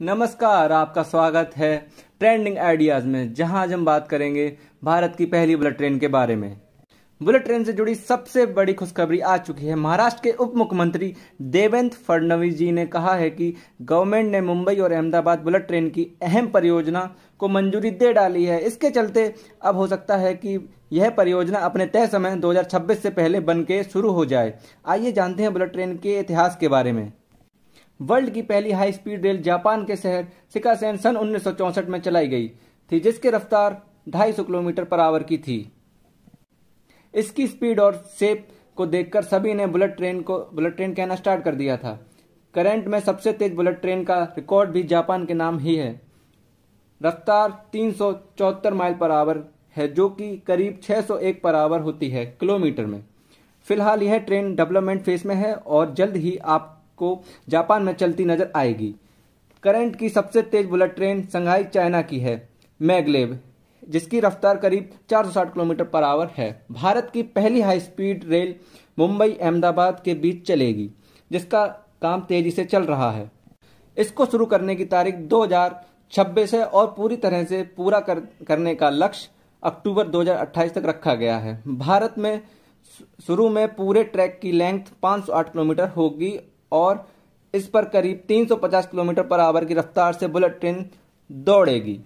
नमस्कार आपका स्वागत है ट्रेंडिंग आइडियाज में जहां आज हम बात करेंगे भारत की पहली बुलेट ट्रेन के बारे में बुलेट ट्रेन से जुड़ी सबसे बड़ी खुशखबरी आ चुकी है महाराष्ट्र के उप मुख्यमंत्री देवेंद्र फडणवीस जी ने कहा है कि गवर्नमेंट ने मुंबई और अहमदाबाद बुलेट ट्रेन की अहम परियोजना को मंजूरी दे डाली है इसके चलते अब हो सकता है कि यह परियोजना अपने तय समय 2026 से पहले बन के शुरू हो जाए आइए जानते हैं बुलेट ट्रेन के इतिहास के बारे में वर्ल्ड की पहली हाई स्पीड रेल जापान के शहर सिकासेन सन उन्नीस में चलाई गई थी जिसकी रफ्तार 250 किलोमीटर पर आवर की थी इसकी स्पीड और शेप को देखकर सभी ने बुलेट ट्रेन को बुलेट ट्रेन कहना स्टार्ट कर दिया था करंट में सबसे तेज बुलेट ट्रेन का रिकॉर्ड भी जापान के नाम ही है रफ्तार तीन माइल पर आवर है जो कि करीब 601 पर आवर होती है किलोमीटर में फिलहाल यह ट्रेन डेवलपमेंट फेज में है और जल्द ही आप को जापान में चलती नजर आएगी करंट की सबसे तेज बुलेट ट्रेन संघाई चाइना की है मैगलेव जिसकी रफ्तार करीब 460 किलोमीटर पर आवर है भारत की पहली high speed rail Mumbai Ahmedabad के बीच चलेगी जिसका काम तेजी से चल रहा है इसको शुरू करने की तारीख 2026 है और पूरी तरह से पूरा कर, करने का लक्ष्य अक्टूबर 2028 तक रखा गया है भारत में शुरू में पूरे ट्रैक की लेंथ 508 किलोमीटर होगी और इस पर करीब 350 किलोमीटर पर आवर की रफ्तार से बुलेट ट्रेन दौड़ेगी